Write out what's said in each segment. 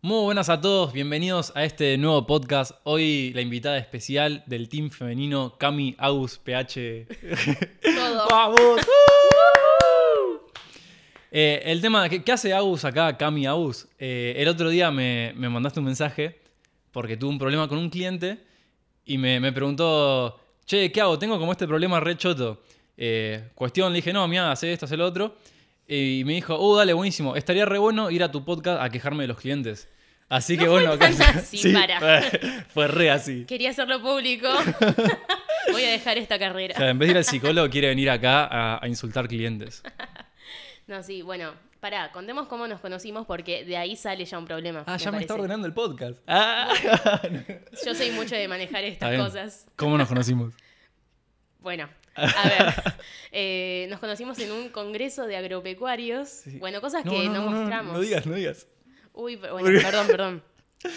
Muy buenas a todos, bienvenidos a este nuevo podcast. Hoy la invitada especial del team femenino Cami Agus PH. Todo. Eh, el tema, ¿qué, qué hace Agus acá, Cami Agus? Eh, el otro día me, mandaste un mensaje porque tuve un problema con un cliente y me, preguntó, che, ¿qué hago? Tengo como este problema re choto. Eh, cuestión, le dije, no, mira, hace esto, hace lo otro. Y me dijo, oh, dale, buenísimo. Estaría re bueno ir a tu podcast a quejarme de los clientes. Así que bueno, fue así, para. fue re así. Quería hacerlo público. Voy a dejar esta carrera. en vez de ir al psicólogo, quiere venir acá a, insultar clientes. No, sí, bueno, pará, contemos cómo nos conocimos porque de ahí sale ya un problema. Ah, ya me está ordenando el podcast. Ah. Ah. Yo soy mucho de manejar estas cosas. ¿Cómo nos conocimos? Bueno, a ver, eh, nos conocimos en un congreso de agropecuarios. Bueno, cosas que no, mostramos. No, digas, no digas. Uy, perdón, perdón.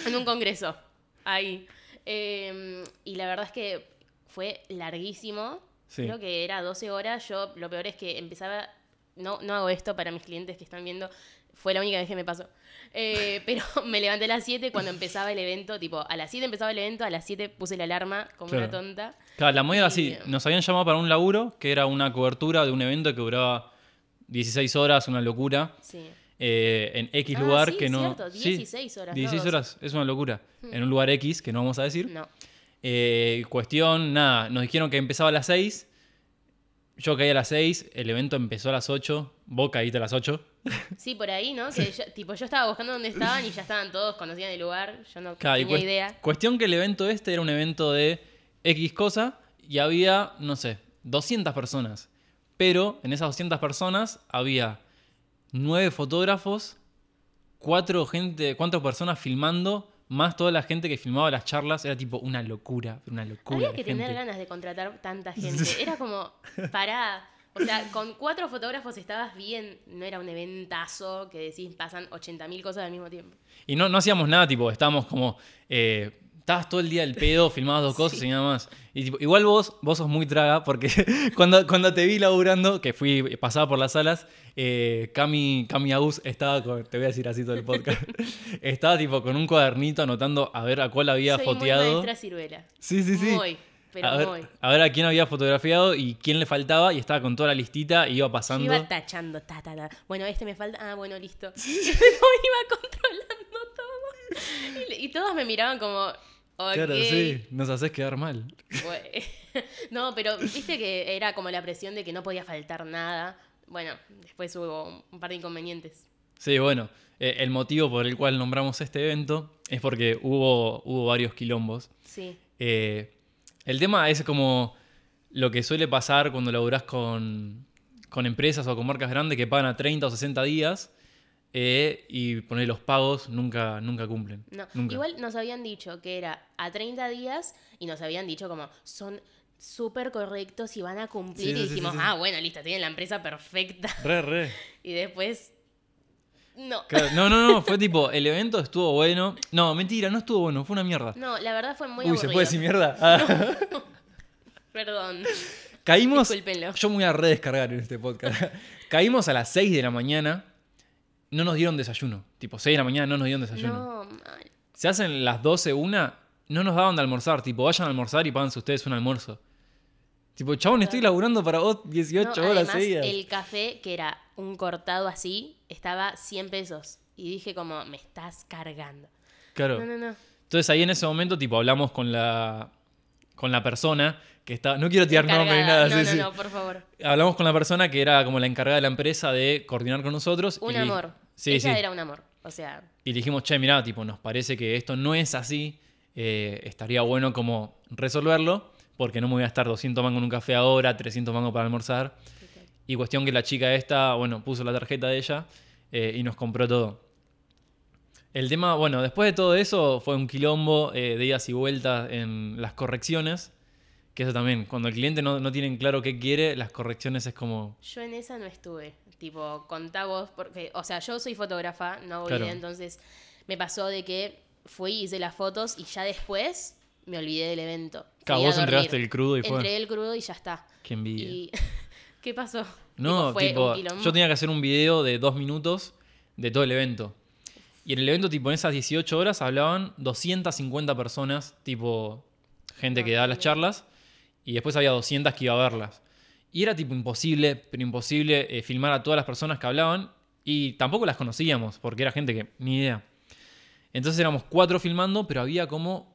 En un congreso. Ahí. Em, y la verdad es que fue larguísimo. Creo que era 12 horas. Yo lo peor es que empezaba. No, no hago esto para mis clientes que están viendo. Fue la única vez que me pasó. Eh, pero me levanté a las 7 cuando empezaba el evento. Tipo, a las 7 empezaba el evento, a las 7 puse la alarma como una tonta. Claro, la movida así. Nos habían llamado para un laburo que era una cobertura de un evento que duraba 16 horas, una locura. Sí. Eh, en X ah, lugar que no. Cierto, 16 horas. 16 horas, es una locura. Hmm. En un lugar X que no vamos a decir. No. Eh, cuestión, nada, nos dijeron que empezaba a las 6. Yo caí a las 6, el evento empezó a las 8, vos caíste a las 8. Sí, por ahí, ¿no? yo, tipo, yo estaba buscando dónde estaban y ya estaban todos, conocían el lugar, yo no tenía idea. Cuestión que el evento este era un evento de X cosa y había, no sé, 200 personas. Pero en esas 200 personas había 9 fotógrafos, 4 gente, personas filmando, más toda la gente que filmaba las charlas, era tipo una locura, una locura. Había que tener ganas de contratar tanta gente. Era como, parada. O sea, con cuatro fotógrafos estabas bien, no era un eventazo que decís pasan 80.000 cosas al mismo tiempo. Y no, no hacíamos nada, tipo, estábamos como. Eh, estabas todo el día el pedo, filmabas dos cosas y nada más. Y, igual vos, vos sos muy traga, porque cuando, cuando te vi laburando, que fui, pasaba por las salas, eh, Cami, Cami Agus estaba con, te voy a decir así todo el podcast, estaba tipo con un cuadernito anotando a ver a cuál había Soy foteado. Muy ciruela. Sí, sí, sí a ver, quién había fotografiado y quién le faltaba y estaba con toda la listita y iba pasando. iba tachando, ta, ta, ta. Bueno, este me falta. Ah, bueno, listo. no iba controlando todo. Y, todos me miraban como. Claro, sí, nos haces quedar mal. no, pero viste que era como la presión de que no podía faltar nada. Bueno, después hubo un par de inconvenientes. Sí, bueno, eh, el motivo por el cual nombramos este evento es porque hubo, hubo varios quilombos. Sí. Eh, el tema es como lo que suele pasar cuando laburás con, con empresas o con marcas grandes que pagan a 30 o 60 días eh, y poner los pagos nunca, nunca cumplen. Igual nos habían dicho que era a 30 días y nos habían dicho como son súper correctos y van a cumplir. y dijimos, ah, bueno, listo, tienen la empresa perfecta. Re, re. y después no. no, no, no, fue tipo, el evento estuvo bueno. No, mentira, no estuvo bueno, fue una mierda. No, la verdad fue muy Uy, ¿se puede decir mierda? Ah. Perdón. Caímos. Yo me voy a redescargar en este podcast. Caímos a las 6 de la mañana. No nos dieron desayuno. Tipo, 6 de la mañana no nos dieron desayuno. No, mal. Se hacen las 12, una. No nos daban de almorzar. Tipo, vayan a almorzar y páganse ustedes un almuerzo. Tipo, chabón, estoy laburando para vos 18 horas seguidas. El café que era un cortado así estaba 100 pesos. Y dije como, me estás cargando. Claro. No, no, no. Entonces ahí en ese momento, tipo, hablamos con la, con la persona que estaba... No quiero tirar nombre ni nada. No, no, no, por favor. Hablamos con la persona que era como la encargada de la empresa de coordinar con nosotros. Un amor. Sí, sí, Ella era un amor. O sea... Y dijimos, che, mira tipo, nos parece que esto no es así. Eh, estaría bueno como resolverlo porque no me voy a estar 200 mangos en un café ahora, 300 mangos para almorzar. Y cuestión que la chica esta, bueno, puso la tarjeta de ella eh, y nos compró todo. El tema, bueno, después de todo eso fue un quilombo eh, de idas y vueltas en las correcciones. Que eso también, cuando el cliente no, no tiene claro qué quiere, las correcciones es como... Yo en esa no estuve, tipo, contá porque, o sea, yo soy fotógrafa, no entonces me pasó de que fui, hice las fotos y ya después me olvidé del evento. vos entregaste el crudo y fue. entregué el crudo y ya está. envidia. ¿Qué pasó? No, tipo, yo tenía que hacer un video de dos minutos de todo el evento. Y en el evento, tipo, en esas 18 horas hablaban 250 personas, tipo, gente que daba las charlas, y después había 200 que iba a verlas. Y era, tipo, imposible, pero imposible eh, filmar a todas las personas que hablaban, y tampoco las conocíamos, porque era gente que, ni idea. Entonces éramos cuatro filmando, pero había como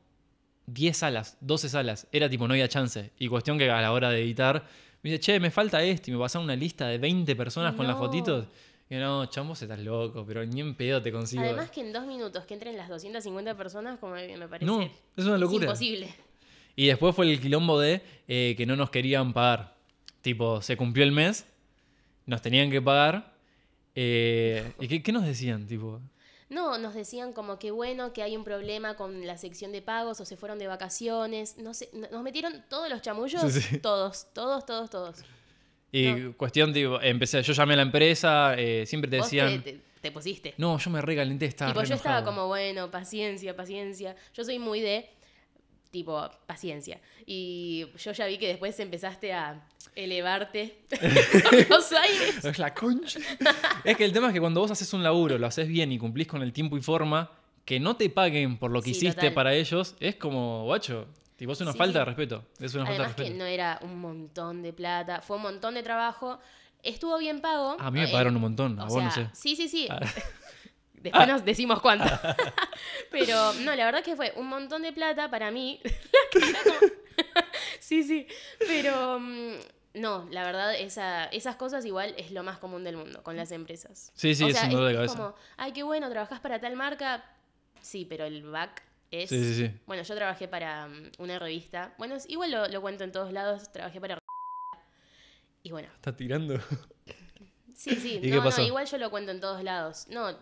10 salas, 12 salas. Era tipo, no había chance. Y cuestión que a la hora de editar me dice, che, me falta este. Y me pasaron una lista de 20 personas con las fotitos. Y no, chambos, estás loco, pero ni en pedo te consigo. Además que en dos minutos que entren las 250 personas, como me parece. No, es una locura. Es imposible. Y después fue el quilombo de eh, que no nos querían pagar. Tipo, se cumplió el mes, nos tenían que pagar. Eh, ¿Y qué, qué, nos decían? Tipo, no, nos decían como que bueno, que hay un problema con la sección de pagos o se fueron de vacaciones. No sé, nos metieron todos los chamullos, todos, todos, todos, todos. Y cuestión, digo, empecé, yo llamé a la empresa, eh, siempre te decían... Te, pusiste. No, yo me regalenté, estaba... Y yo estaba como, bueno, paciencia, paciencia. Yo soy muy de tipo, paciencia. Y yo ya vi que después empezaste a elevarte con los aires. Es la concha. es que el tema es que cuando vos haces un laburo, lo haces bien y cumplís con el tiempo y forma, que no te paguen por lo que hiciste para ellos, es como, guacho, Tipo, es una falta de respeto. Es una falta de respeto. no era un montón de plata, fue un montón de trabajo. Estuvo bien pago. A mí me pagaron un montón, a vos no sé. Sí, sí, sí. Ah. Después ah. nos decimos cuánto. Pero no, la verdad que fue un montón de plata para mí. sí, sí. Pero mm, no, la verdad, esas cosas igual es lo más común del mundo con las empresas. Sí, sí, es un como, ay, qué bueno, trabajás para tal marca. Sí, pero el back es. Sí, sí, sí. Bueno, yo trabajé para mm, una revista. Bueno, igual lo, lo cuento en todos lados. Trabajé para. Y bueno. Está tirando. Sí, sí. no, igual yo lo cuento en todos lados. No,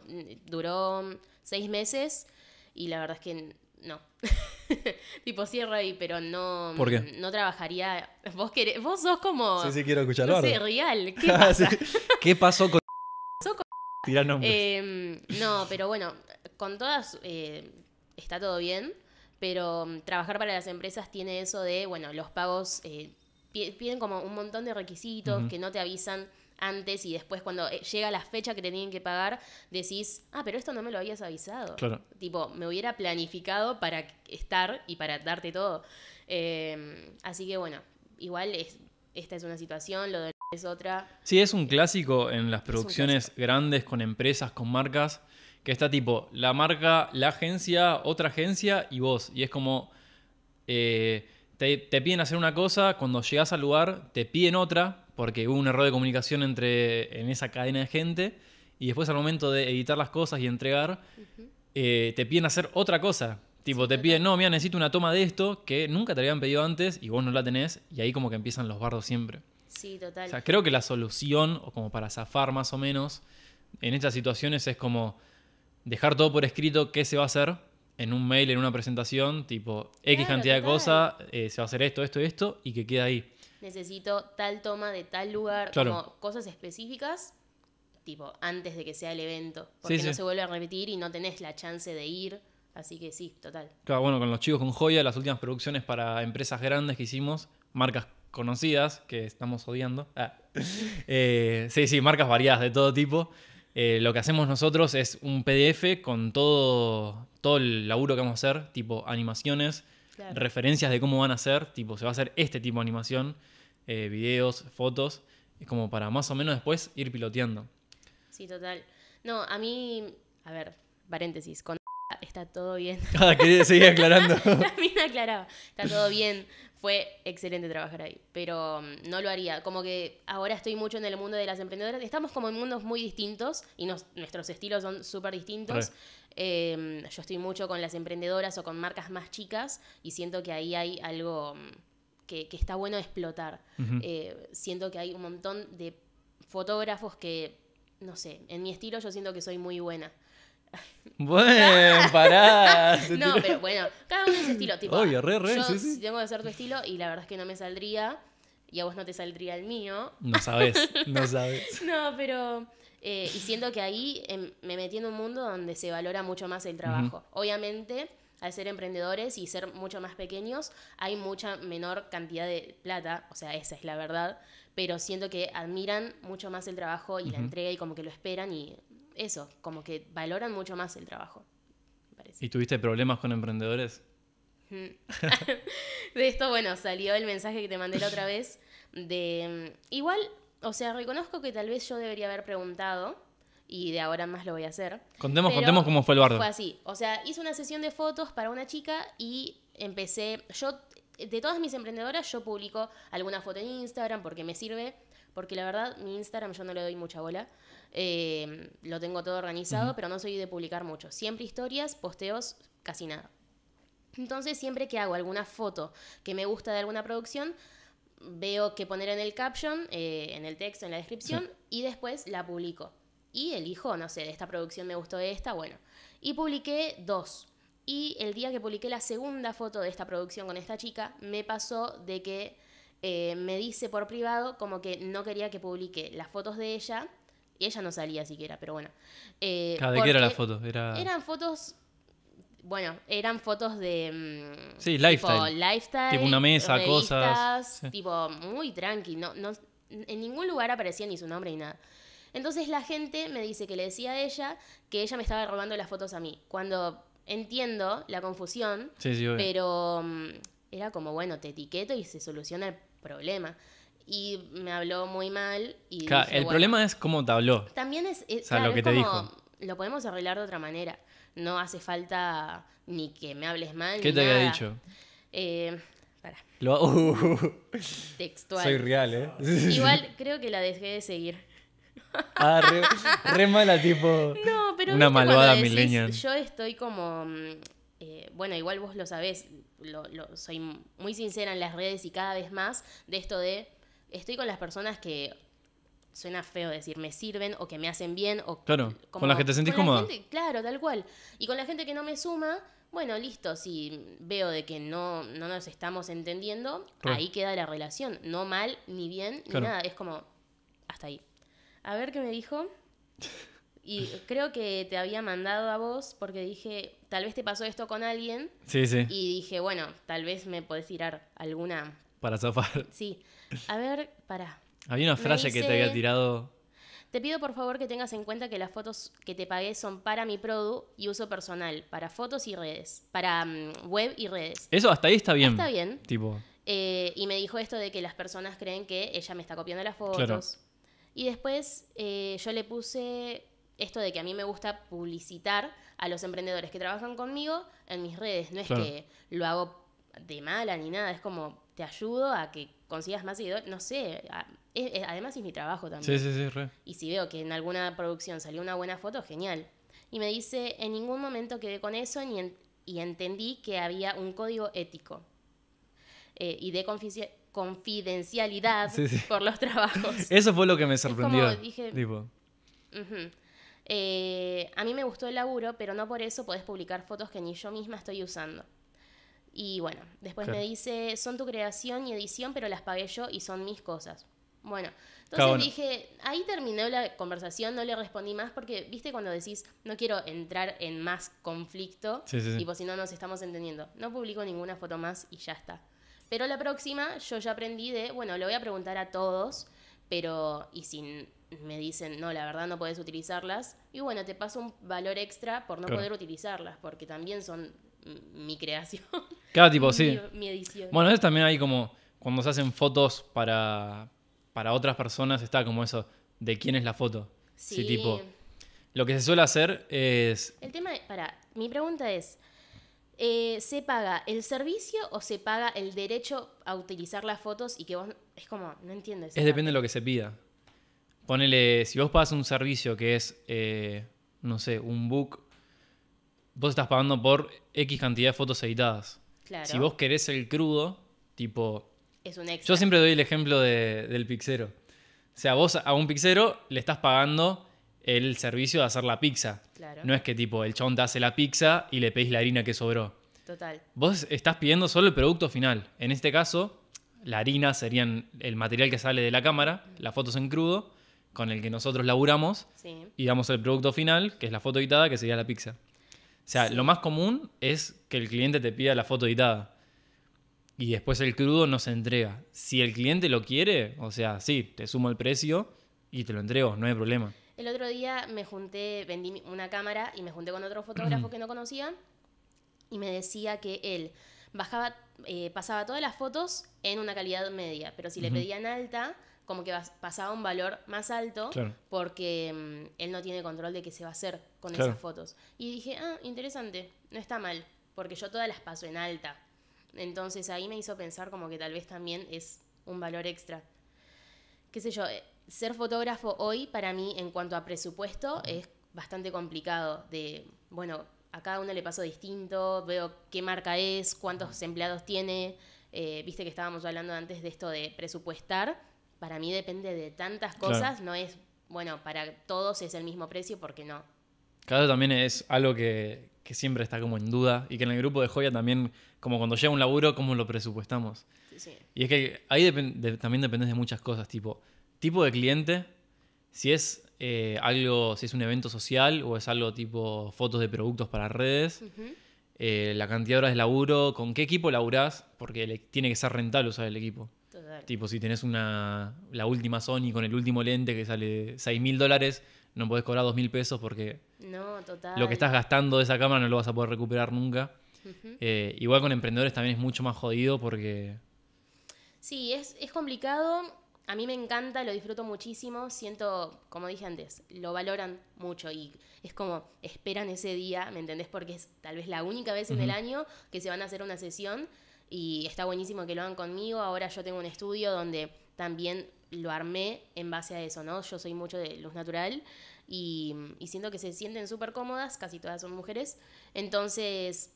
duró seis meses y la verdad es que no. tipo cierra ahí, pero no. No trabajaría. Vos querés, vos sos como. Sí, sí, quiero escucharlo. real. ¿Qué, ah, ¿Qué pasó con? Em, no, pero bueno, con todas eh, está todo bien, pero em, trabajar para las empresas tiene eso de, bueno, los pagos eh, piden como un montón de requisitos que no te avisan antes y después cuando eh, llega la fecha que te tienen que pagar, decís, ah, pero esto no me lo habías avisado. Tipo, me hubiera planificado para estar y para darte todo. Em, así que bueno, igual es, esta es una situación, lo de es otra. Sí, es un clásico en las producciones grandes con empresas, con marcas, que está tipo la marca, la agencia, otra agencia y vos. Y es como... Eh, te, te piden hacer una cosa, cuando llegas al lugar te piden otra, porque hubo un error de comunicación entre, en esa cadena de gente y después al momento de editar las cosas y entregar, eh, te piden hacer otra cosa. Tipo, te piden, no, mira, necesito una toma de esto que nunca te habían pedido antes y vos no la tenés, y ahí como que empiezan los bardos siempre. Sí, total. O sea, creo que la solución, o como para zafar más o menos, en estas situaciones es como dejar todo por escrito qué se va a hacer en un mail, en una presentación, tipo X cantidad de cosas, eh, se va a hacer esto, esto, y esto, y que queda ahí necesito tal toma de tal lugar, como cosas específicas, tipo, antes de que sea el evento, porque no se vuelve a repetir y no tenés la chance de ir. Así que sí, total. Claro, bueno, con los chicos con joya, las últimas producciones para empresas grandes que hicimos, marcas conocidas, que estamos odiando. Ah. Eh, sí, sí, marcas variadas de todo tipo. Eh, lo que hacemos nosotros es un PDF con todo, todo el laburo que vamos a hacer, tipo animaciones, referencias de cómo van a ser, tipo, se va a hacer este tipo de animación, eh, videos, fotos, como para más o menos después ir piloteando. Sí, total. No, a mí, a ver, paréntesis, con está todo bien. Ah, quería seguir aclarando. También aclaraba, está todo bien. Fue excelente trabajar ahí, pero mm, no lo haría. Como que ahora estoy mucho en el mundo de las emprendedoras. Estamos como en mundos muy distintos y nuestros estilos son súper distintos. Em, yo estoy mucho con las emprendedoras o con marcas más chicas y siento que ahí hay algo mm, que, está bueno explotar. Eh, siento que hay un montón de fotógrafos que, no sé, en mi estilo yo siento que soy muy buena bueno, pará. no, pero bueno, cada uno es su estilo, tipo. yo tengo que hacer tu estilo y la verdad es que no me saldría y a vos no te saldría el mío. No sabes, no sabes. no, pero. Eh, y siento que ahí em, me metí en un mundo donde se valora mucho más el trabajo. Obviamente, al ser emprendedores y ser mucho más pequeños, hay mucha menor cantidad de plata, o sea, esa es la verdad, pero siento que admiran mucho más el trabajo y la entrega y como que lo esperan y eso, como que valoran mucho más el trabajo. Me ¿Y tuviste problemas con emprendedores? Mm. de esto, bueno, salió el mensaje que te mandé la otra vez de... Mm, igual, o sea, reconozco que tal vez yo debería haber preguntado y de ahora más lo voy a hacer. Contemos, contemos cómo fue el bardo. Fue así, o sea, hice una sesión de fotos para una chica y empecé, yo, de todas mis emprendedoras, yo publico alguna foto en Instagram porque me sirve porque la verdad mi Instagram yo no le doy mucha bola, eh, lo tengo todo organizado, pero no soy de publicar mucho, siempre historias, posteos, casi nada. Entonces siempre que hago alguna foto que me gusta de alguna producción, veo que poner en el caption, eh, en el texto, en la descripción, y después la publico. Y elijo, no sé, de esta producción me gustó esta, bueno. Y publiqué dos. Y el día que publiqué la segunda foto de esta producción con esta chica, me pasó de que eh, me dice por privado como que no quería que publique las fotos de ella. Y ella no salía siquiera, pero bueno. Eh, ah, ¿De qué eran las fotos? Eran fotos. Bueno, eran fotos de. Mm, sí, lifestyle. Tipo una mesa, cosas. Tipo, muy tranqui. No, en ningún lugar aparecía ni su nombre ni nada. Entonces la gente me dice que le decía a ella que ella me estaba robando las fotos a mí. Cuando entiendo la confusión, pero mm, era como, bueno, te etiqueto y se soluciona el problema. Y me habló muy mal. Y el problema es cómo te habló. También es, lo que te dijo. Lo podemos arreglar de otra manera. No hace falta ni que me hables mal. ¿Qué te había dicho? Eh, Textual. Soy real, ¿eh? Igual creo que la dejé de seguir. Ah, re, mala, tipo. Una malvada milenial. Yo estoy como. Mm, eh, bueno, igual vos lo sabés soy muy sincera en las redes y cada vez más de esto de estoy con las personas que suena feo decir me sirven o que me hacen bien o con las que te sentís cómoda claro tal cual y con la gente que no me suma bueno listo si veo de que no, nos estamos entendiendo ahí queda la relación no mal ni bien ni nada es como hasta ahí a ver qué me dijo y creo que te había mandado a vos porque dije, tal vez te pasó esto con alguien. Sí, sí. Y dije, bueno, tal vez me podés tirar alguna. Para zafar. Sí. A ver, para Había una frase que te había tirado. Te pido por favor que tengas en cuenta que las fotos que te pagué son para mi produ y uso personal, para fotos y redes, para mm, web y redes. Eso hasta ahí está bien. Está bien. Tipo. Eh, y me dijo esto de que las personas creen que ella me está copiando las fotos. Y después eh, yo le puse esto de que a mí me gusta publicitar a los emprendedores que trabajan conmigo en mis redes. No es que lo hago de mala ni nada, es como te ayudo a que consigas más No sé, además es mi trabajo también. Sí, sí, sí, Y si veo que en alguna producción salió una buena foto, genial. Y me dice, en ningún momento quedé con eso y entendí que había un código ético eh, y de confidencialidad por los trabajos. Eso fue lo que me sorprendió. Como, dije, eh, a mí me gustó el laburo, pero no por eso podés publicar fotos que ni yo misma estoy usando. Y bueno, después me dice, son tu creación y edición, pero las pagué yo y son mis cosas. Bueno, entonces dije, ahí terminó la conversación, no le respondí más porque, viste, cuando decís, no quiero entrar en más conflicto, Y por si no nos estamos entendiendo, no publico ninguna foto más y ya está. Pero la próxima yo ya aprendí de, bueno, le voy a preguntar a todos pero y si me dicen, no, la verdad no puedes utilizarlas, y bueno, te paso un valor extra por no poder utilizarlas, porque también son mi creación. cada tipo, sí. Mi, edición. Bueno, es también hay como, cuando se hacen fotos para, para otras personas, está como eso, de quién es la foto. Sí. sí tipo, lo que se suele hacer es... El tema, de, para, mi pregunta es, eh, se paga el servicio o se paga el derecho a utilizar las fotos y que vos es como, no entiendes. Es depende de lo que se pida. Ponele, si vos pagas un servicio que es, eh, no sé, un book, vos estás pagando por X cantidad de fotos editadas. Claro. Si vos querés el crudo, tipo... Es un extra. Yo siempre doy el ejemplo del pixero. O sea, vos a un pixero le estás pagando el servicio de hacer la pizza. No es que tipo el chon te hace la pizza y le pedís la harina que sobró. Total. Vos estás pidiendo solo el producto final. En este caso, la harina serían el material que sale de la cámara, las fotos en crudo, con el que nosotros laburamos y damos el producto final, que es la foto editada, que sería la pizza. O sea, lo más común es que el cliente te pida la foto editada y después el crudo nos entrega. Si el cliente lo quiere, o sea, sí, te sumo el precio y te lo entrego, no hay problema. El otro día me junté, vendí una cámara y me junté con otro fotógrafo que no conocía y me decía que él bajaba, eh, pasaba todas las fotos en una calidad media, pero si le pedía en alta, como que pasaba un valor más alto porque mm, él no tiene control de qué se va a hacer con esas fotos. Y dije, ah, interesante, no está mal, porque yo todas las paso en alta. Entonces ahí me hizo pensar como que tal vez también es un valor extra. Qué sé yo, eh, ser fotógrafo hoy para mí en cuanto a presupuesto es bastante complicado. De, bueno, a cada uno le paso distinto, veo qué marca es, cuántos empleados tiene. Eh, viste que estábamos hablando antes de esto de presupuestar. Para mí depende de tantas cosas, no es, bueno, para todos es el mismo precio porque no. Claro, también es algo que, siempre está como en duda y que en el grupo de joya también, como cuando llega un laburo, cómo lo presupuestamos. Sí, sí. Y es que ahí también depende de muchas cosas, tipo, tipo de cliente, si es eh, algo, si es un evento social o es algo tipo fotos de productos para redes, eh, la cantidad de horas de laburo, con qué equipo laburás, porque tiene que ser rentable usar el equipo. Total. Tipo, si tenés una, la última Sony con el último lente que sale 6 mil dólares, no podés cobrar 2 mil pesos porque lo que estás gastando de esa cámara no lo vas a poder recuperar nunca. Eh, igual con emprendedores también es mucho más jodido porque... Sí, es, es complicado a mí me encanta, lo disfruto muchísimo, siento, como dije antes, lo valoran mucho y es como esperan ese día, ¿me entendés? Porque es tal vez la única vez en el año que se van a hacer una sesión y está buenísimo que lo hagan conmigo. Ahora yo tengo un estudio donde también lo armé en base a eso, ¿no? Yo soy mucho de luz natural y, siento que se sienten súper cómodas, casi todas son mujeres. Entonces,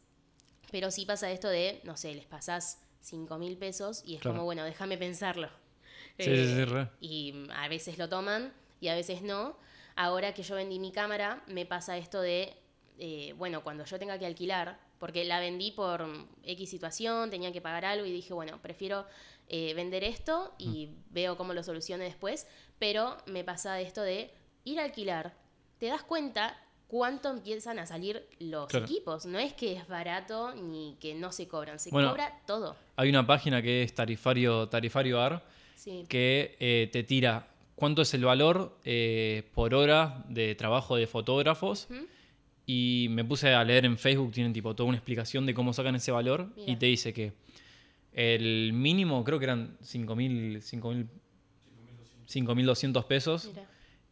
pero sí pasa esto de, no sé, les pasás 5 mil pesos y es como, bueno, déjame pensarlo sí, sí, eh, sí, y a veces lo toman y a veces no. Ahora que yo vendí mi cámara, me pasa esto de, eh, bueno, cuando yo tenga que alquilar, porque la vendí por X situación, tenía que pagar algo y dije, bueno, prefiero eh, vender esto y mm. veo cómo lo solucione después, pero me pasa esto de ir a alquilar, te das cuenta cuánto empiezan a salir los equipos. No es que es barato ni que no se cobran, se cobra todo. Hay una página que es Tarifario, Tarifario AR, que eh, te tira cuánto es el valor eh, por hora de trabajo de fotógrafos. Y me puse a leer en Facebook, tienen tipo toda una explicación de cómo sacan ese valor. Y te dice que el mínimo, creo que eran 5.200 pesos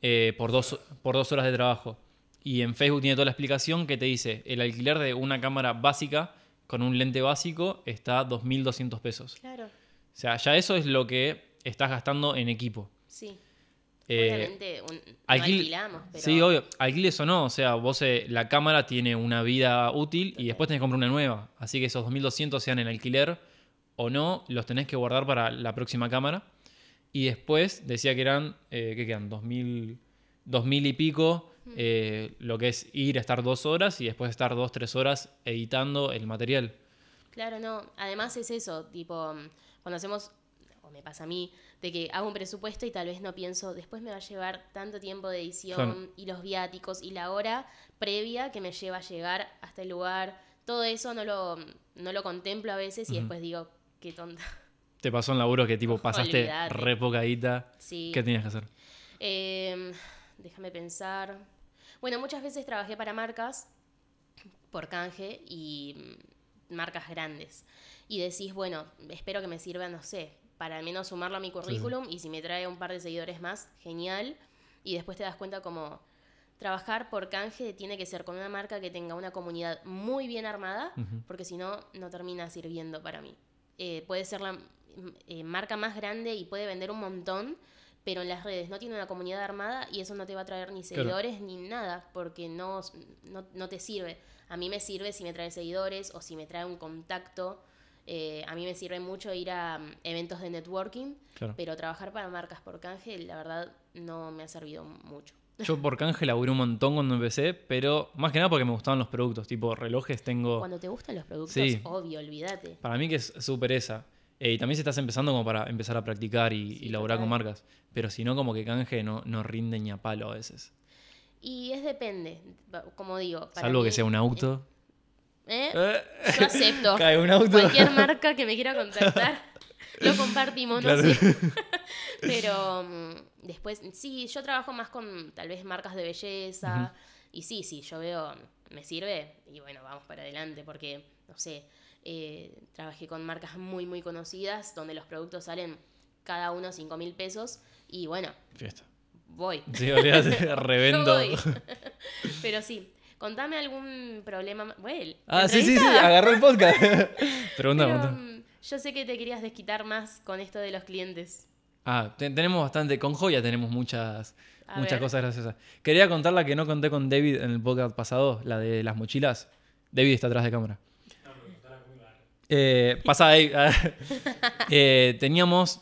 eh, por, dos, por dos horas de trabajo. Y en Facebook tiene toda la explicación que te dice, el alquiler de una cámara básica con un lente básico está 2.200 pesos. O sea, ya eso es lo que estás gastando en equipo. Sí. Eh, alquilamos, Sí, obvio. Alquiles o no, o sea, vos eh, la cámara tiene una vida útil y después tenés que comprar una nueva. Así que esos 2200 sean en alquiler o no, los tenés que guardar para la próxima cámara. Y después decía que eran, eh, ¿qué quedan? 2000, 2000 y pico, eh, lo que es ir a estar dos horas y después estar dos, tres horas editando el material. Claro, no. Además es eso, tipo, mm, cuando hacemos me pasa a mí, de que hago un presupuesto y tal vez no pienso, después me va a llevar tanto tiempo de edición y los viáticos y la hora previa que me lleva a llegar hasta el lugar. Todo eso no lo, lo contemplo a veces y después digo, qué tonta. Te pasó un laburo que tipo pasaste repocadita re Sí. ¿Qué tenías que hacer? Em, déjame pensar. Bueno, muchas veces trabajé para marcas por canje y mm, marcas grandes. Y decís, bueno, espero que me sirva, no sé, para al menos sumarlo a mi currículum y si me trae un par de seguidores más, genial. Y después te das cuenta como trabajar por canje tiene que ser con una marca que tenga una comunidad muy bien armada, porque si no, no termina sirviendo para mí. Eh, puede ser la mm, eh, marca más grande y puede vender un montón, pero en las redes no tiene una comunidad armada y eso no te va a traer ni seguidores ni nada, porque no, no, no te sirve. A mí me sirve si me trae seguidores o si me trae un contacto eh, a mí me sirve mucho ir a mm, eventos de networking, pero trabajar para marcas por canje, la verdad, no me ha servido mucho. Yo por canje laburé un montón cuando empecé, pero más que nada porque me gustaban los productos, tipo relojes tengo... Cuando te gustan los productos, obvio, olvídate. Para mí que es súper esa. Eh, y también si estás empezando como para empezar a practicar y, laburar con marcas, pero si no como que canje no, no rinde ni a palo a veces. Y es depende, como digo. Salvo que sea un auto. ¿eh? ¿Eh? Yo acepto. Cualquier marca que me quiera contactar, lo compartimos, no sé. Pero mm, después, sí, yo trabajo más con tal vez marcas de belleza. Y sí, sí, yo veo, me sirve y bueno, vamos para adelante porque, no sé, eh, trabajé con marcas muy, muy conocidas donde los productos salen cada uno 5 mil pesos y bueno. Fiesta. Voy. Sí, revendo. Voy. Pero sí, Contame algún problema. Bueno, ah, sí, sí, sí, agarró el podcast. pregunta, pregunta. Mm, yo sé que te querías desquitar más con esto de los clientes. Ah, tenemos bastante. Con Joya tenemos muchas, muchas cosas gracias. Quería contar la que no conté con David en el podcast pasado, la de las mochilas. David está atrás de cámara. Eh, pasa eh, teníamos.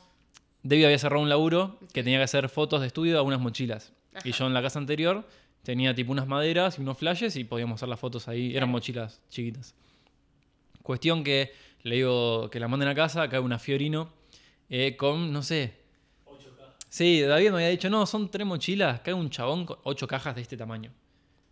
David había cerrado un laburo que tenía que hacer fotos de estudio a unas mochilas. Y yo en la casa anterior Tenía tipo unas maderas y unos flashes y podíamos hacer las fotos ahí. Eran mochilas chiquitas. Cuestión que le digo que la manden a casa, acá hay una Fiorino, eh, con, no sé. 8 cajas. Sí, David me había dicho, no, son tres mochilas, cae un chabón con ocho cajas de este tamaño.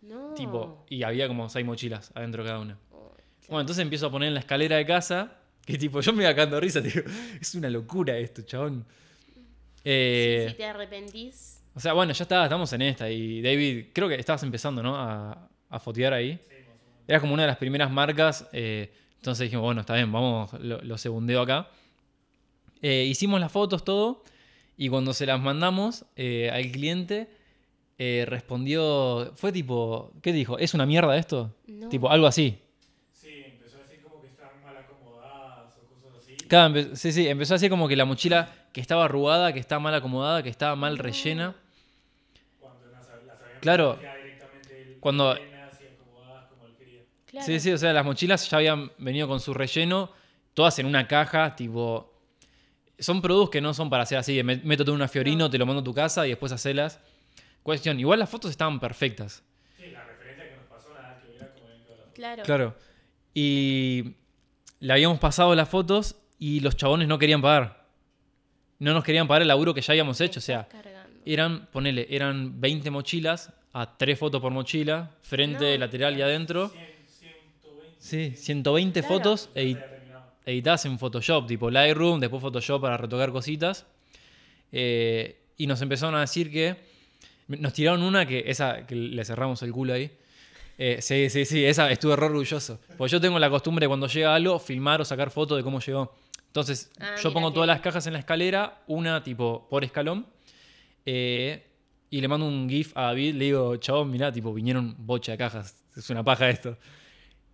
No. Tipo, y había como seis mochilas adentro cada una. Oh, bueno, entonces empiezo a poner en la escalera de casa, que tipo, yo me iba cagando risa, digo, es una locura esto, chabón. Eh, si te arrepentís. O sea, bueno, ya está, estamos en esta. Y David, creo que estabas empezando, ¿no? A, a fotear ahí. Era como una de las primeras marcas. Eh, entonces dijimos, bueno, está bien, vamos, lo, lo segundeo acá. Eh, hicimos las fotos, todo. Y cuando se las mandamos eh, al cliente, respondió. Fue tipo. ¿Qué dijo? ¿Es una mierda esto? Tipo, algo así. Sí, empezó a decir como que están mal acomodadas o cosas así. Claro, sí, sí, empezó a decir como que la mochila que estaba arrugada, que estaba mal acomodada, que estaba mal rellena. Claro. Cuando. Sí, sí, o sea, las mochilas ya habían venido con su relleno, todas en una caja, tipo. Son productos que no son para hacer así, métete una fiorino, te lo mando a tu casa y después hacelas. Cuestión, igual las fotos estaban perfectas. Sí, la referencia que nos pasó la que era como dentro de Claro. Claro. Y le habíamos pasado las fotos y los chabones no querían pagar. No nos querían pagar el laburo que ya habíamos hecho, o sea eran, ponele, eran 20 mochilas a 3 fotos por mochila, frente, lateral y adentro. 120. Sí, 120 fotos editadas en Photoshop, tipo Lightroom, después Photoshop para retocar cositas. Eh, y nos empezaron a decir que. Nos tiraron una que esa que le cerramos el culo ahí. Eh, sí, sí, sí, esa estuve re orgulloso. Pues yo tengo la costumbre cuando llega algo, filmar o sacar fotos de cómo llegó. Entonces, ah, yo pongo todas las cajas en la escalera, una tipo por escalón. Eh, y le mando un GIF a David, le digo, chabón, mirá, tipo, vinieron bocha de cajas, es una paja esto.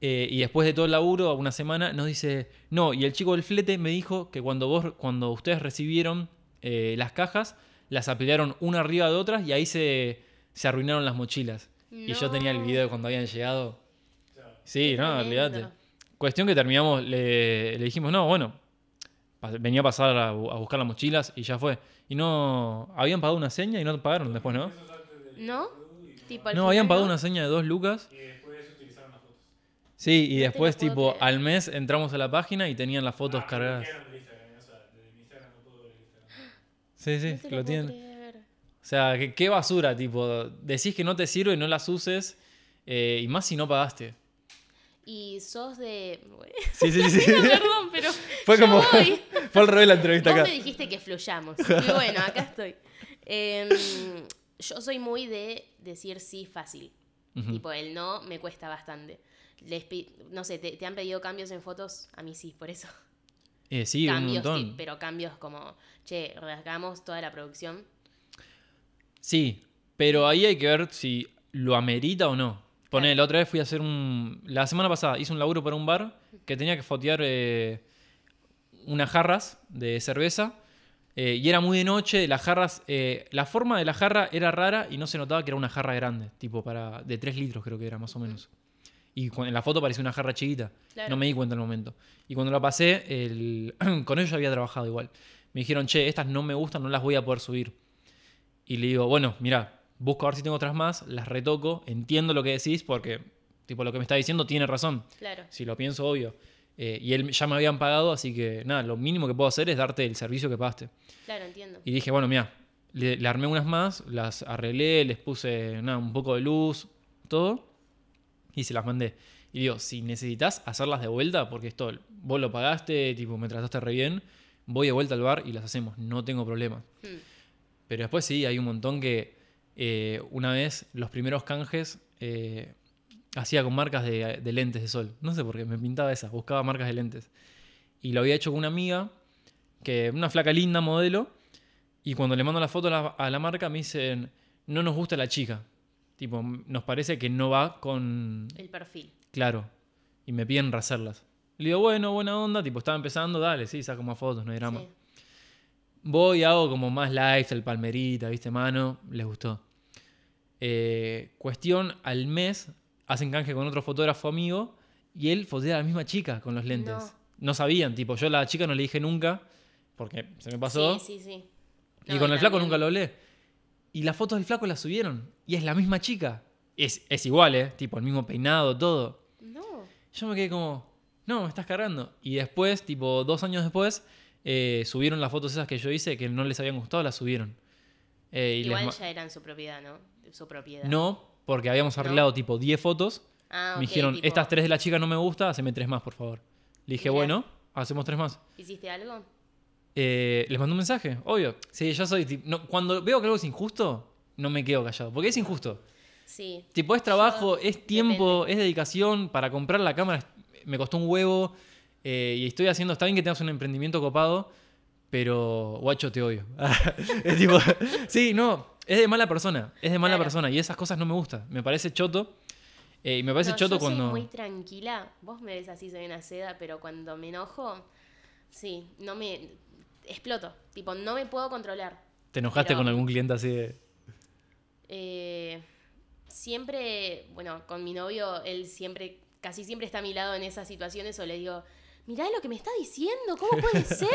Eh, y después de todo el laburo, una semana, nos dice, no, y el chico del flete me dijo que cuando, vos, cuando ustedes recibieron eh, las cajas, las apilaron una arriba de otras y ahí se, arruinaron las mochilas. Y yo tenía el video cuando habían llegado. Sí, no, olvídate. Cuestión que terminamos, le dijimos, no, bueno, venía a pasar a, buscar las mochilas y ya fue. Y no. Habían pagado una seña y no pagaron después, ¿no? ¿No? no, habían pagado una seña de dos lucas. Y después utilizaron las fotos. Sí, y después, tipo, al mes entramos a la página y tenían las fotos ah, cargadas. Sí, sí, lo, tienen. O sea, qué, basura, tipo. Decís que no te sirve y no las uses. Eh, y más si no pagaste y sos de. Sí, sí, sí. perdón, pero. Fue como. Voy. Fue al revés la entrevista Vos acá. me dijiste que fluyamos. Y bueno, acá estoy. Em, yo soy muy de decir sí fácil. y por el no me cuesta bastante. no sé, te, han pedido cambios en fotos? A mí sí, por eso. Eh, sí, un montón. pero cambios como, che, rasgamos toda la producción. Sí, pero ahí hay que ver si lo amerita o no la otra vez fui a hacer un. La semana pasada hice un laburo para un bar que tenía que fotear eh, unas jarras de cerveza. Eh, y era muy de noche, las jarras. Eh, la forma de la jarra era rara y no se notaba que era una jarra grande, tipo para. de 3 litros creo que era, más o menos. Y en la foto parecía una jarra chiquita. No me di cuenta en el momento. Y cuando la pasé, el... con ellos había trabajado igual. Me dijeron, che, estas no me gustan, no las voy a poder subir. Y le digo, bueno, mira, busco a ver si tengo otras más, las retoco, entiendo lo que decís porque, tipo, lo que me está diciendo tiene razón. Claro. Si lo pienso, obvio. Eh, y él ya me habían pagado, así que nada, lo mínimo que puedo hacer es darte el servicio que pagaste. Claro, entiendo. Y dije, bueno, mira, le, armé unas más, las arreglé, les puse nada, un poco de luz, todo, y se las mandé. Y digo, si necesitas hacerlas de vuelta, porque esto, vos lo pagaste, tipo, me trataste re bien, voy de vuelta al bar y las hacemos, no tengo problema. Hmm. Pero después sí, hay un montón que eh, una vez los primeros canjes eh, hacía con marcas de, lentes de sol. No sé por qué, me pintaba esas, buscaba marcas de lentes. Y lo había hecho con una amiga, que una flaca linda modelo, y cuando le mando la foto a la, marca me dicen, no nos gusta la chica. Tipo, nos parece que no va con... El perfil. Claro. Y me piden raserlas Le digo, bueno, buena onda, tipo, estaba empezando, dale, sí, saco más fotos, no hay drama. Voy, hago como más live, el palmerita, viste, mano, les gustó. Eh, cuestión, al mes hacen canje con otro fotógrafo amigo y él fotea a la misma chica con los lentes. No. sabían, tipo, yo a la chica no le dije nunca porque se me pasó. Sí, sí, sí. y con el flaco nunca lo hablé. Y las fotos del flaco las subieron y es la misma chica. Es, es igual, ¿eh? Tipo, el mismo peinado, todo. No. Yo me quedé como, no, me estás cargando. Y después, tipo, dos años después, eh, subieron las fotos esas que yo hice que no les habían gustado, las subieron. Eh, Igual ya eran su propiedad, ¿no? Su propiedad. No, porque habíamos arreglado tipo 10 fotos. Ah, me dijeron, estas tres de la chica no me gusta, haceme tres más, por favor. Le dije, bueno, hacemos tres más. ¿Hiciste algo? Eh, les mando un mensaje, obvio. Sí, yo soy. No, cuando veo que algo es injusto, no me quedo callado, porque es injusto. Sí. Tipo, es trabajo, es tiempo, es dedicación. Para comprar la cámara me costó un huevo. Eh, y estoy haciendo, está bien que tengas un emprendimiento copado, pero guacho te odio. es tipo, sí, no, es de mala persona, es de mala persona y esas cosas no me gustan, me parece choto. Eh, y me parece no, choto yo cuando... Soy muy tranquila, vos me ves así, soy una seda, pero cuando me enojo, sí, no me... exploto, tipo, no me puedo controlar. ¿Te enojaste con algún cliente así de... Eh, siempre, bueno, con mi novio, él siempre, casi siempre está a mi lado en esas situaciones o le digo, mirá lo que me está diciendo, ¿cómo puede ser?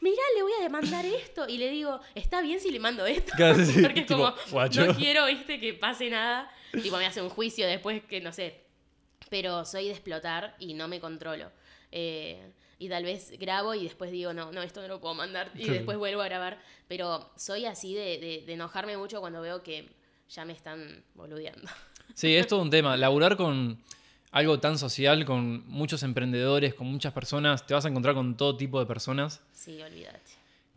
Mirá, le voy a demandar esto. Y le digo, está bien si le mando esto. Porque es como, no quiero ¿viste, que pase nada. Tipo, me hace un juicio después que no sé. Pero soy de explotar y no me controlo. Eh, y tal vez grabo y después digo, no, no, esto no lo puedo mandar. Y después vuelvo a grabar. Pero soy así de, de enojarme mucho cuando veo que ya me están boludeando. Sí, esto es un tema. Laburar con algo tan social con muchos emprendedores, con muchas personas, te vas a encontrar con todo tipo de personas. Sí, olvídate.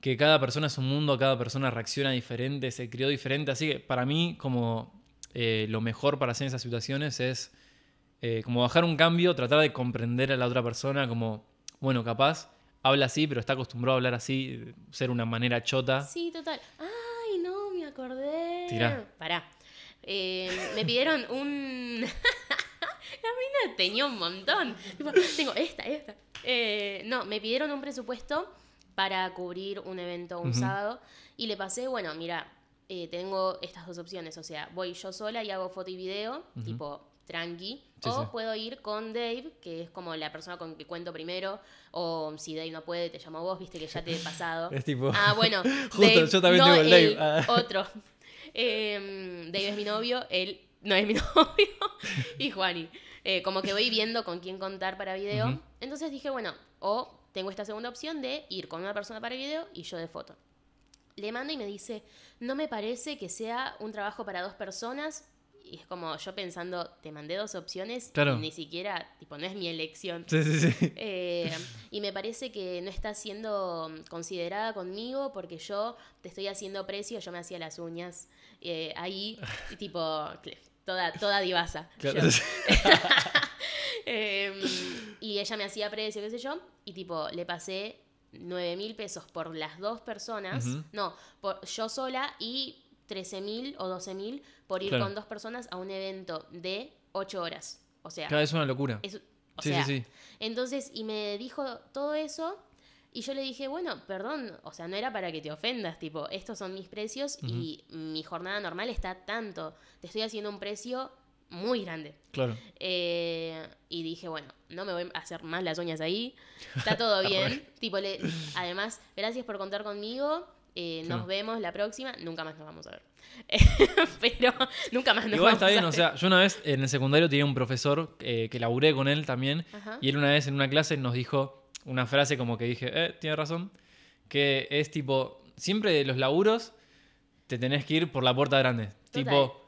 Que cada persona es un mundo, cada persona reacciona diferente, se crió diferente. Así que para mí, como eh, lo mejor para hacer esas situaciones es eh, como bajar un cambio, tratar de comprender a la otra persona, como, bueno, capaz habla así, pero está acostumbrado a hablar así, ser una manera chota. Sí, total. Ay, no, me acordé. Tirá. Pará. Eh, me pidieron un. La mina tenía un montón. tengo esta, esta. Eh, no, me pidieron un presupuesto para cubrir un evento un sábado y le pasé, bueno, mira, eh, tengo estas dos opciones. O sea, voy yo sola y hago foto y video, tipo tranqui. o puedo ir con Dave, que es como la persona con que cuento primero. O si Dave no puede, te llamo vos, viste que ya te he pasado. Ah, bueno. Justo, yo también Dave. Ah. Otro. Em, Dave es mi novio, él no es mi novio. y Juani. Eh, como que voy viendo con quién contar para video. Entonces dije, bueno, o tengo esta segunda opción de ir con una persona para video y yo de foto. Le mando y me dice, no me parece que sea un trabajo para dos personas. Y es como yo pensando, te mandé dos opciones claro. ni siquiera, tipo, no es mi elección. Sí, sí, sí. Eh, y me parece que no está siendo mm, considerada conmigo porque yo te estoy haciendo precio, yo me hacía las uñas. Eh, ahí, tipo, toda, toda divasa. Em, y ella me hacía precio, qué sé yo, y tipo, le pasé 9 mil pesos por las dos personas, no, por yo sola y 13 mil o 12 mil por ir con dos personas a un evento de 8 horas. O sea, cada claro, es una locura. o sí, sí, sí. Entonces, y me dijo todo eso y yo le dije, bueno, perdón, o sea, no era para que te ofendas, tipo, estos son mis precios y mi jornada normal está tanto. Te estoy haciendo un precio muy grande. Claro. Eh, y dije, bueno, no me voy a hacer más las uñas ahí. Está todo bien. tipo, además, gracias por contar conmigo. Eh, nos vemos la próxima. Nunca más nos vamos a ver. Pero nunca más nos Igual vamos está bien, o sea, yo una vez en el secundario tenía un profesor eh, que laburé con él también. Y él una vez en una clase nos dijo una frase como que dije, eh, tiene razón, que es tipo, siempre de los laburos te tenés que ir por la puerta grande. Tipo,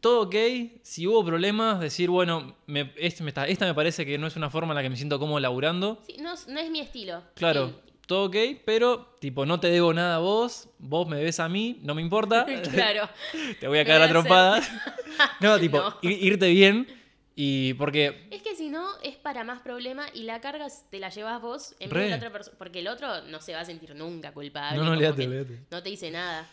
todo ok, si hubo problemas, decir, bueno, me, este esta me parece que no es una forma en la que me siento cómodo laburando. no, es mi estilo. Claro. Todo ok, pero tipo, no te debo nada a vos, vos me debes a mí, no me importa. claro. te voy a caer la no, tipo, irte bien. Y porque no, es para más problema y la carga te la llevas vos en vez de la otra persona. Porque el otro no se va a sentir nunca culpable. No, no, No te dice nada.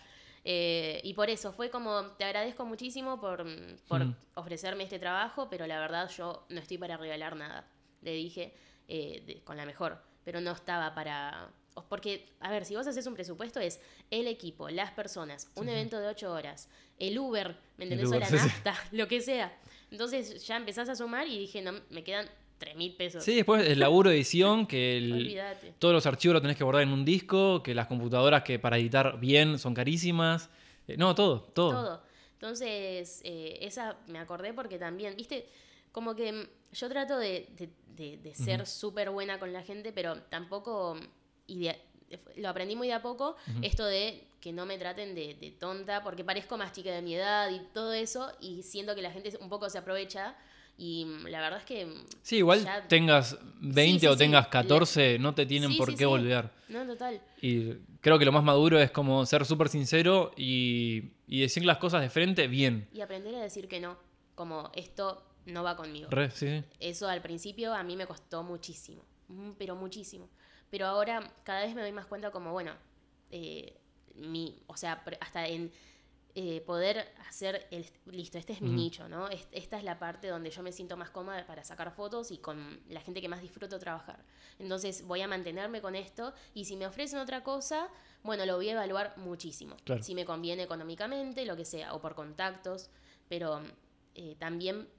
Eh, y por eso fue como, te agradezco muchísimo por, mm. ofrecerme este trabajo, pero la verdad yo no estoy para regalar nada. Le dije eh, con la mejor, pero no estaba para, porque, a ver, si vos haces un presupuesto es el equipo, las personas, un evento de ocho horas, el Uber, ¿me entendés? la lo que sea. Entonces ya empezás a sumar y dije, no, me quedan tres mil pesos. Sí, después el laburo de edición, que todos los archivos los tenés que guardar en un disco, que las computadoras que para editar bien son carísimas. Eh, no, todo, todo. Todo. Entonces, eh, esa me acordé porque también, viste, como que yo trato de, ser súper buena con la gente, pero tampoco y lo aprendí muy de a poco, esto de que no me traten de, tonta, porque parezco más chica de mi edad y todo eso, y siento que la gente un poco se aprovecha. Y mm, la verdad es que. Mm, sí, igual tengas 20 o tengas 14, no te tienen por qué volver. No, total. Y creo que lo más maduro es como ser súper sincero y, decir las cosas de frente bien. Y aprender a decir que no. Como esto no va conmigo. Eso al principio a mí me costó muchísimo. Mm, pero muchísimo. Pero ahora cada vez me doy más cuenta como, bueno, eh, mi, o sea, hasta en eh, poder hacer, listo, este es mi nicho, ¿no? esta es la parte donde yo me siento más cómoda para sacar fotos y con la gente que más disfruto trabajar. Entonces voy a mantenerme con esto y si me ofrecen otra cosa, bueno, lo voy a evaluar muchísimo. Si me conviene económicamente, lo que sea, o por contactos, pero eh, también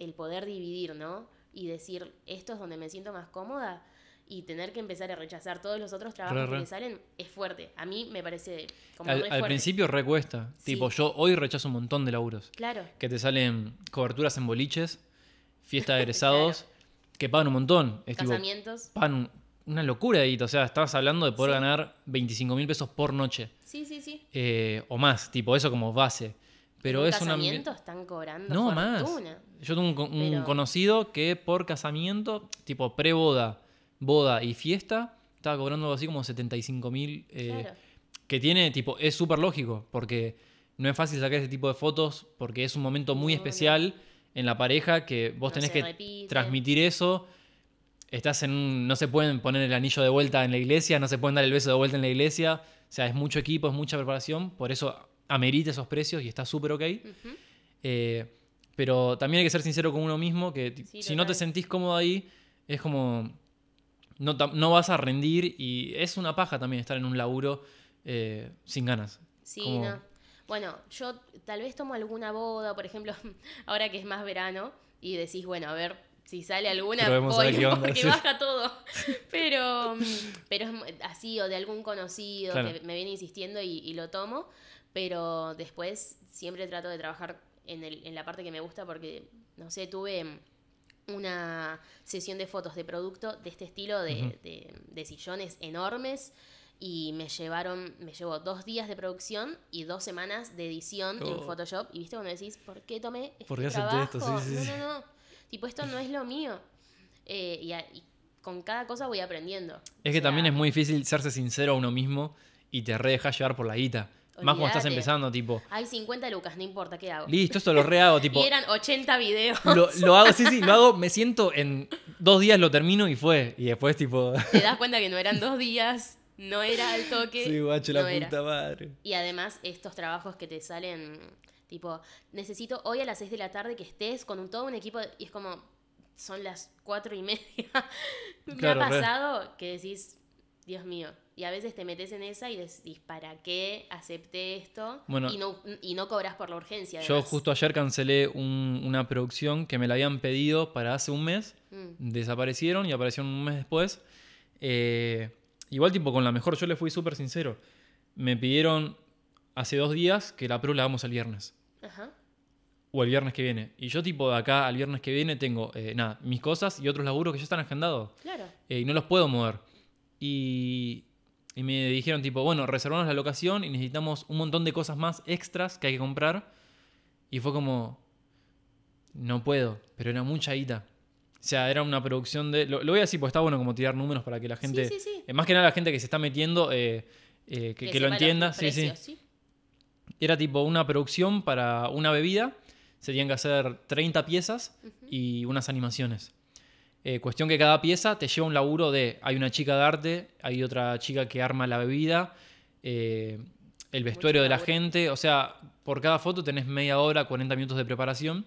el poder dividir, ¿no? Y decir, esto es donde me siento más cómoda, y tener que empezar a rechazar todos los otros trabajos que te salen es fuerte. A mí me parece como Al, al principio recuesta. Tipo, yo hoy rechazo un montón de laburos. Claro. Que te salen coberturas en boliches, fiesta de egresados, que pagan un montón. Casamientos. pagan una locura, y O sea, estabas hablando de poder ganar 25 mil pesos por noche. Sí, sí, sí. Eh, o más, tipo, eso como base. Pero es casamiento están cobrando no, más. Yo tengo un, conocido que por casamiento, tipo pre-boda boda y fiesta, estaba cobrando así como 75 mil. Eh, que tiene, tipo, es súper lógico, porque no es fácil sacar ese tipo de fotos, porque es un momento muy especial en la pareja que vos tenés que transmitir eso. Estás en no se pueden poner el anillo de vuelta en la iglesia, no se pueden dar el beso de vuelta en la iglesia. O sea, es mucho equipo, es mucha preparación, por eso amerita esos precios y está súper ok. Eh, pero también hay que ser sincero con uno mismo, que si no te sentís cómodo ahí, es como no, vas a rendir y es una paja también estar en un laburo eh, sin ganas. Sí, no. Bueno, yo tal vez tomo alguna boda, por ejemplo, ahora que es más verano y decís, bueno, a ver, si sale alguna, porque baja todo. Pero, mm, pero así, o de algún conocido que me viene insistiendo y, y, lo tomo. Pero después siempre trato de trabajar en, el, en la parte que me gusta porque, no sé, tuve mm, una sesión de fotos de producto de este estilo de, sillones enormes y me llevaron, me llevó dos días de producción y dos semanas de edición en oh. Photoshop. Y viste cuando decís, ¿por qué tomé este ¿Por trabajo? Esto? no, no, no. Tipo, esto no es lo mío. Eh, y, con cada cosa voy aprendiendo. Es que también es muy difícil serse sincero a uno mismo y te re dejas llevar por la guita. Más cuando estás empezando, tipo. Hay 50 lucas, no importa, ¿qué hago? Listo, esto lo rehago, tipo. y eran 80 videos. Lo, hago, sí, sí, lo hago, me siento en dos días lo termino y fue. Y después, tipo. Te das cuenta que no eran dos días, no era al toque. Sí, guacho, la puta madre. Y además, estos trabajos que te salen, tipo, necesito hoy a las 6 de la tarde que estés con todo un equipo. Y es como, son las cuatro y media. me ha pasado que decís Dios mío. Y a veces te metes en esa y decís, ¿para qué acepté esto? y, no, y no cobras por la urgencia. Yo justo ayer cancelé una producción que me la habían pedido para hace un mes. Mm. Desaparecieron y aparecieron un mes después. Eh, igual tipo con la mejor, yo le fui súper sincero. Me pidieron hace dos días que la pro la hagamos el viernes. Ajá. O el viernes que viene. Y yo tipo de acá al viernes que viene tengo, eh, nada, mis cosas y otros laburos que ya están agendados. Claro. Eh, y no los puedo mover. Y, me dijeron tipo, bueno, reservamos la locación y necesitamos un montón de cosas más extras que hay que comprar. Y fue como, no puedo, pero era mucha guita. O sea, era una producción de... Lo, voy a decir, pues está bueno como tirar números para que la gente... Sí, eh, más que nada la gente que se está metiendo, eh, eh, que, lo entienda. sí, sí. Era tipo una producción para una bebida. Se tenían que hacer 30 piezas y unas animaciones. Eh, cuestión que cada pieza te lleva un laburo de, hay una chica de arte, hay otra chica que arma la bebida, eh, el vestuario de la gente, o sea, por cada foto tenés media hora, 40 minutos de preparación,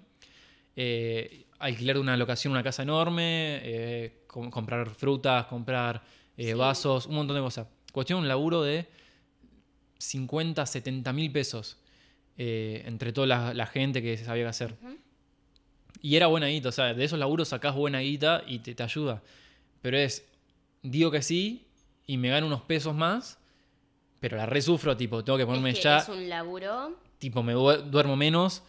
eh, alquilar una locación, una casa enorme, eh, comprar frutas, comprar vasos, un montón de cosas. Cuestión un laburo de 50, 70 mil pesos entre toda la, gente que se sabía hacer. Y era buena guita, o sea, de esos laburos sacás buena guita y te, te ayuda. Pero es, digo que sí y me gano unos pesos más, pero la resufro, tipo, tengo que ponerme ya. Es un laburo. Tipo, me duermo menos,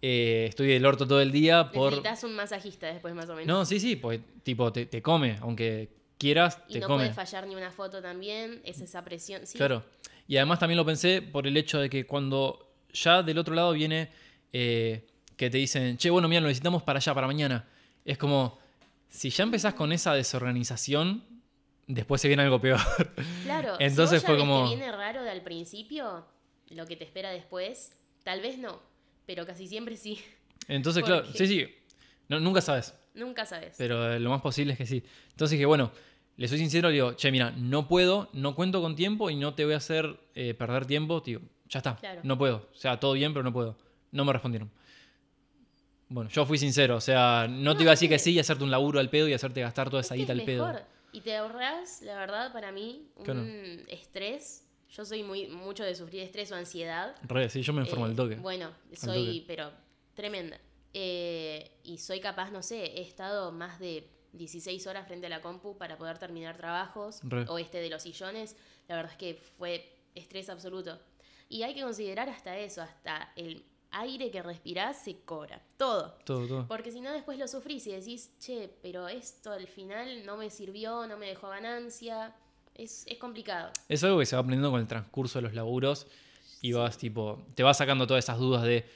eh, estoy del orto todo el día. Por... Necesitas un masajista después, más o menos. No, sí, sí, pues, tipo, te, te come, aunque quieras, y no puedes fallar ni una foto también, es esa presión. ¿sí? Claro. Y además también lo pensé por el hecho de que cuando ya del otro lado viene. Eh, que te dicen, che, bueno, mira, lo necesitamos para allá, para mañana. Es como, si ya empezás con esa desorganización, después se viene algo peor. Claro, entonces fue como... viene raro de al principio, lo que te espera después, tal vez no, pero casi siempre sí. Entonces, claro, sí, sí, no, nunca sabes. Nunca sabes. Pero eh, lo más posible es que sí. Entonces dije, bueno, le soy sincero, le digo, che, mira, no puedo, no cuento con tiempo y no te voy a hacer eh, perder tiempo, tío. Ya está, no puedo. O sea, todo bien, pero no puedo. No me respondieron. Bueno, yo fui sincero, o sea, no, te iba a decir que sí y hacerte un laburo al pedo y hacerte gastar toda esa guita al pedo. Y te ahorras, la verdad, para mí, un estrés. Yo soy muy mucho de sufrir estrés o ansiedad. sí, yo me enfermo al eh, toque. Bueno, soy, pero tremenda. Eh, y soy capaz, no sé, he estado más de 16 horas frente a la compu para poder terminar trabajos. O este de los sillones. La verdad es que fue estrés absoluto. Y hay que considerar hasta eso, hasta el aire que respirás se cobra. Todo. Todo, Porque si no, después lo sufrís y decís, che, pero esto al final no me sirvió, no me dejó ganancia. Es, complicado. Es algo que se va aprendiendo con el transcurso de los laburos y vas, tipo, te vas sacando todas esas dudas de.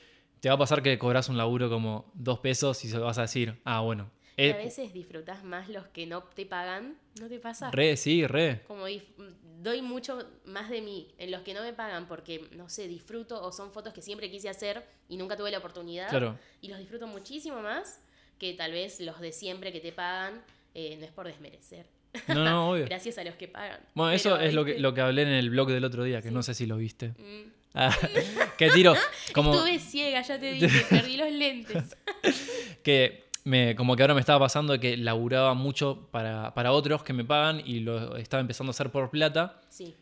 Te va a pasar que cobras un laburo como dos pesos y vas a decir, ah, bueno, eh, a veces disfrutas más los que no te pagan, ¿no te pasa? Re, sí, re. Como doy mucho más de mí en los que no me pagan porque, no sé, disfruto o son fotos que siempre quise hacer y nunca tuve la oportunidad. Y los disfruto muchísimo más que tal vez los de siempre que te pagan, eh, no es por desmerecer. No, no, obvio. Gracias a los que pagan. Bueno, eso es lo que, este lo que hablé en el blog del otro día, que no sé si lo viste. Mm. Ah, qué que tiro. Como... Estuve ciega, ya te dije, perdí los lentes. que como que ahora me estaba pasando que laburaba mucho para, otros que me pagan y lo estaba empezando a hacer por plata.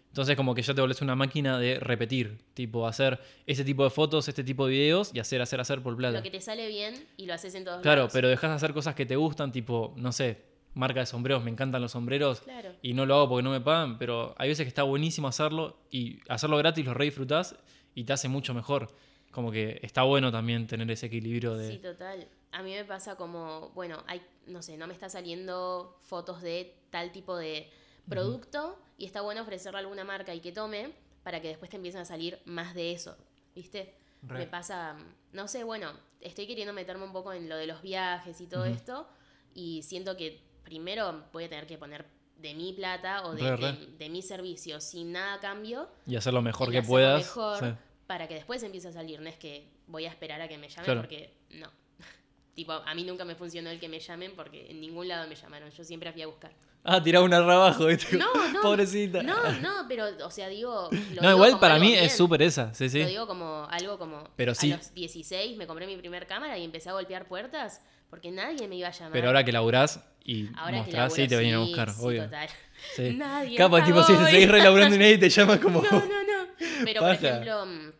Entonces como que ya te volvés una máquina de repetir, tipo hacer este tipo de fotos, este tipo de videos y hacer, hacer, hacer por plata. Lo que te sale bien y lo haces en todos Claro, pero dejas de hacer cosas que te gustan, tipo, no sé, marca de sombreros, me encantan los sombreros y no lo hago porque no me pagan, pero hay veces que está buenísimo hacerlo y hacerlo gratis lo re disfrutás y te hace mucho mejor. Como que está bueno también tener ese equilibrio de... Sí, total a mí me pasa como, bueno, hay, no sé, no me está saliendo fotos de tal tipo de producto y está bueno ofrecerle a alguna marca y que tome para que después te empiecen a salir más de eso, ¿viste? Me pasa, no sé, bueno, estoy queriendo meterme un poco en lo de los viajes y todo esto y siento que primero voy a tener que poner de mi plata o de, mi servicio sin nada cambio. Y hacer lo mejor que puedas. Mejor Para que después empiece a salir, no es que voy a esperar a que me llamen porque no. Tipo, a mí nunca me funcionó el que me llamen porque en ningún lado me llamaron. Yo siempre fui a buscar. Ah, tiraba un arrabajo. No, no. Pobrecita. No, no, pero, o sea, digo. no, igual para mí es súper esa, sí, sí. Lo digo como algo como. Pero sí. A los 16 me compré mi primer cámara y empecé a golpear puertas porque nadie me iba a llamar. Pero ahora que laburás y ahora sí, te vienen a buscar, sí, obvio. Total. Sí. Nadie. Capaz, tipo, si te seguís relaburando y nadie te llama como. No, no, no. Pero, por ejemplo, mm,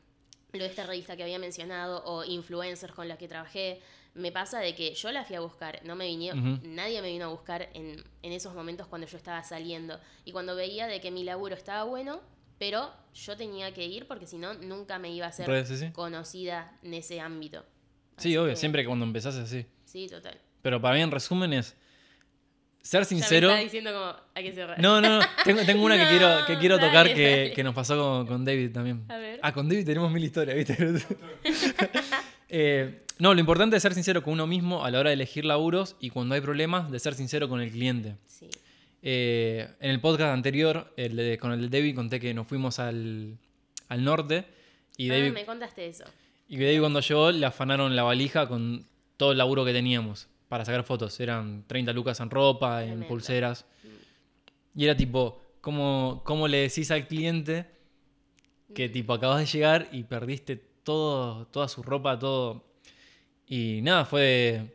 lo de esta revista que había mencionado o influencers con las que trabajé me pasa de que yo la fui a buscar, no me vino nadie me vino a buscar en, esos momentos cuando yo estaba saliendo. Y cuando veía de que mi laburo estaba bueno, pero yo tenía que ir porque si no, nunca me iba a ser conocida en ese ámbito. sí, obvio, siempre que cuando empezás así. Sí, total. Pero para mí, en resumen, es ser sincero. No, no, Tengo, una que quiero, que quiero tocar Que, nos pasó con, David también. A Ah, con David tenemos mil historias, ¿viste? Eh, no, lo importante es ser sincero con uno mismo a la hora de elegir laburos y cuando hay problemas, de ser sincero con el cliente. Sí. Eh, en el podcast anterior, con el de David, conté que nos fuimos al, norte. Y ah, me contaste eso. Y David cuando llegó le afanaron la valija con todo el laburo que teníamos para sacar fotos. Eran 30 lucas en ropa, en pulseras. Mm. Y era tipo, ¿cómo, ¿cómo, le decís al cliente que mm. tipo acabas de llegar y perdiste todo, toda su ropa, todo... Y nada, fue.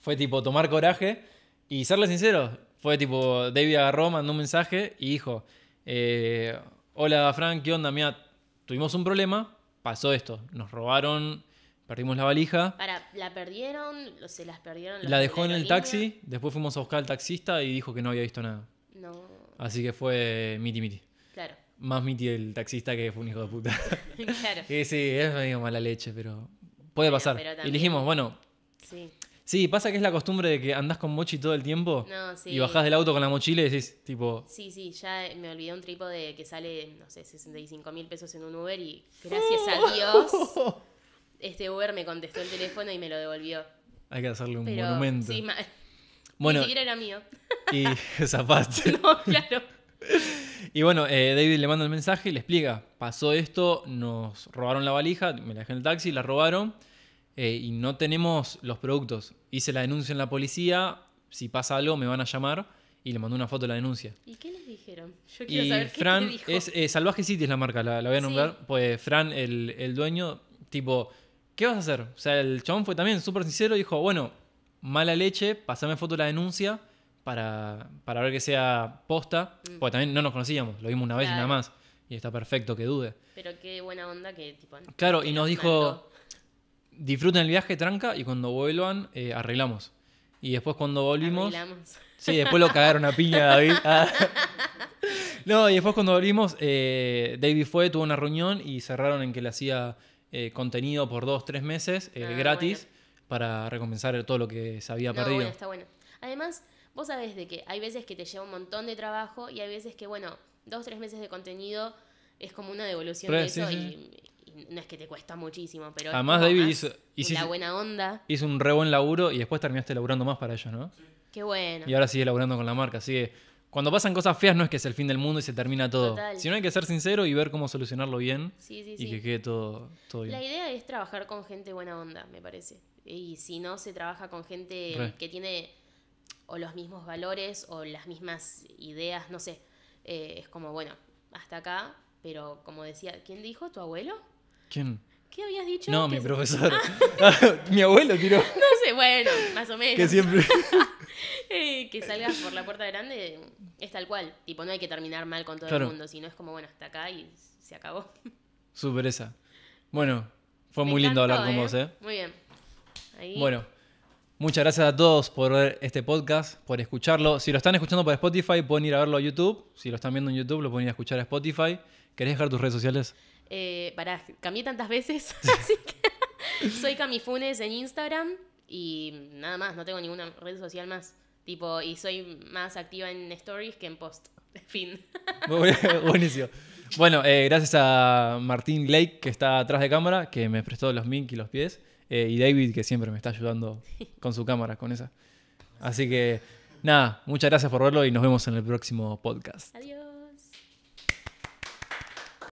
Fue tipo tomar coraje y serle sincero. Fue tipo, David agarró, mandó un mensaje y dijo: eh, Hola Frank, ¿qué onda? Mira, tuvimos un problema, pasó esto. Nos robaron, perdimos la valija. Para, ¿La perdieron? ¿Se las perdieron? la dejó en el taxi, después fuimos a buscar al taxista y dijo que no había visto nada. No. Así que fue miti miti. Claro. Más miti el taxista que fue un hijo de puta. claro. Sí, sí, es medio mala leche, pero Puede pasar. Y dijimos, bueno. Sí. Sí, pasa que es la costumbre de que andás con mochi todo el tiempo no, sí. y bajás del auto con la mochila y decís, tipo... Sí, sí, ya me olvidé un tripo De que sale, no sé, 65 mil pesos en un Uber y gracias a Dios este Uber me contestó el teléfono y me lo devolvió. Hay que hacerle un monumento. Sí, mal. Bueno, Ni siquiera era mío. Y zapaste. No, claro. Y bueno, eh, David le manda el mensaje y le explica, pasó esto, nos robaron la valija, me la dejé en el taxi, la robaron eh, y no tenemos los productos. Hice la denuncia en la policía, si pasa algo me van a llamar y le mandó una foto de la denuncia. ¿Y qué les dijeron? Yo quiero saber Es, eh, Salvaje City es la marca, la, voy a nombrar. Pues Fran, el, el, dueño, tipo, ¿qué vas a hacer? O sea, el chabón fue también súper sincero y dijo, bueno, mala leche, pasame foto de la denuncia para, para ver que sea posta, mm. porque también no nos conocíamos, lo vimos una vez y nada más, y está perfecto que dude. Pero qué buena onda que tipo... Claro, y nos dijo, disfruten el viaje, tranca, y cuando vuelvan eh, arreglamos. Y después cuando volvimos... Arreglamos. Sí, después lo cagaron a piña David. No, y después cuando volvimos, eh, David fue, tuvo una reunión y cerraron en que le hacía eh, contenido por dos, tres meses, ah, gratis, para recompensar todo lo que se había perdido. está bueno. Además, Vos sabés de que hay veces que te lleva un montón de trabajo y hay veces que, bueno, dos, tres meses de contenido es como una devolución de eso Y, no es que te cuesta muchísimo, pero. Además, David hizo, La buena onda. Hizo un re buen laburo y después terminaste laburando más para ellos, ¿no? Qué bueno. Y ahora sigue laburando con la marca. Así que cuando pasan cosas feas, no es que es el fin del mundo y se termina todo. Sino hay que ser sincero y ver cómo solucionarlo bien y que quede todo, todo bien. La idea es trabajar con gente buena onda, me parece. Y si no se trabaja con gente que tiene o los mismos valores o las mismas ideas, no sé. Eh, es como, bueno, hasta acá, pero como decía, ¿quién dijo? ¿Tu abuelo? ¿Quién? ¿Qué habías dicho? No, mi profesor. Ah. mi abuelo tiró. No sé, bueno, más o menos. Que siempre. Eh, que salgas por la puerta grande es tal cual. Tipo, no hay que terminar mal con todo el mundo, sino es como, bueno, hasta acá y se acabó. Súper esa. Bueno, fue muy lindo hablar con ¿eh? vos, ¿eh? Muy bien. Ahí. Bueno. Muchas gracias a todos por ver este podcast, por escucharlo. Si lo están escuchando por Spotify, pueden ir a verlo a YouTube. Si lo están viendo en YouTube, lo pueden ir a escuchar a Spotify. ¿Querés dejar tus redes sociales? Eh, pará, cambié tantas veces, así que soy Camifunes en Instagram y nada más, no tengo ninguna red social más. Tipo, y soy más activa en stories que en post. Fin. Buenísimo. Bueno, eh, gracias a Martín Lake, que está atrás de cámara, que me prestó los mink y los pies. Eh, y David, que siempre me está ayudando con su cámara, con esa. Así que, nada, muchas gracias por verlo y nos vemos en el próximo podcast. Adiós.